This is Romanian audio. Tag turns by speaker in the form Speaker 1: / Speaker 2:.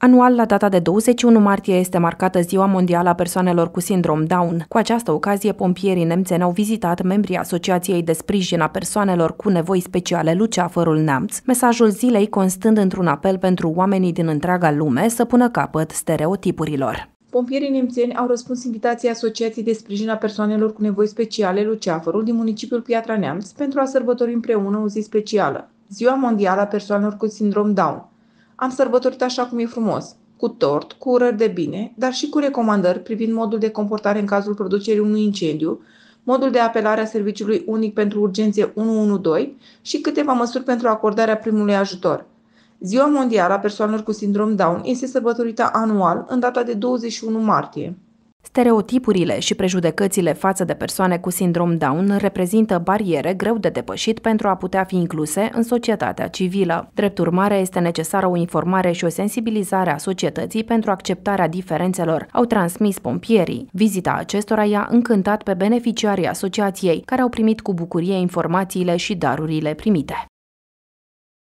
Speaker 1: Anual, la data de 21 martie, este marcată Ziua Mondială a Persoanelor cu Sindrom Down. Cu această ocazie, pompierii nemțeni au vizitat membrii Asociației de Sprijin a Persoanelor cu Nevoi Speciale Luceafărul Neamț, mesajul zilei constând într-un apel pentru oamenii din întreaga lume să pună capăt stereotipurilor.
Speaker 2: Pompierii nemțeni au răspuns invitației Asociației de Sprijin a Persoanelor cu Nevoi Speciale Luceafărul din municipiul Piatra Neamț pentru a sărbători împreună o zi specială, Ziua Mondială a Persoanelor cu Sindrom Down am sărbătorit așa cum e frumos, cu tort, cu urări de bine, dar și cu recomandări privind modul de comportare în cazul producerii unui incendiu, modul de apelare a Serviciului Unic pentru Urgențe 112 și câteva măsuri pentru acordarea primului ajutor. Ziua Mondială a Persoanelor cu Sindrom Down
Speaker 1: este sărbătorită anual în data de 21 martie. Stereotipurile și prejudecățile față de persoane cu sindrom Down reprezintă bariere greu de depășit pentru a putea fi incluse în societatea civilă. Drept urmare, este necesară o informare și o sensibilizare a societății pentru acceptarea diferențelor, au transmis pompierii. Vizita acestora i-a încântat pe beneficiarii asociației, care au primit cu bucurie informațiile și darurile primite.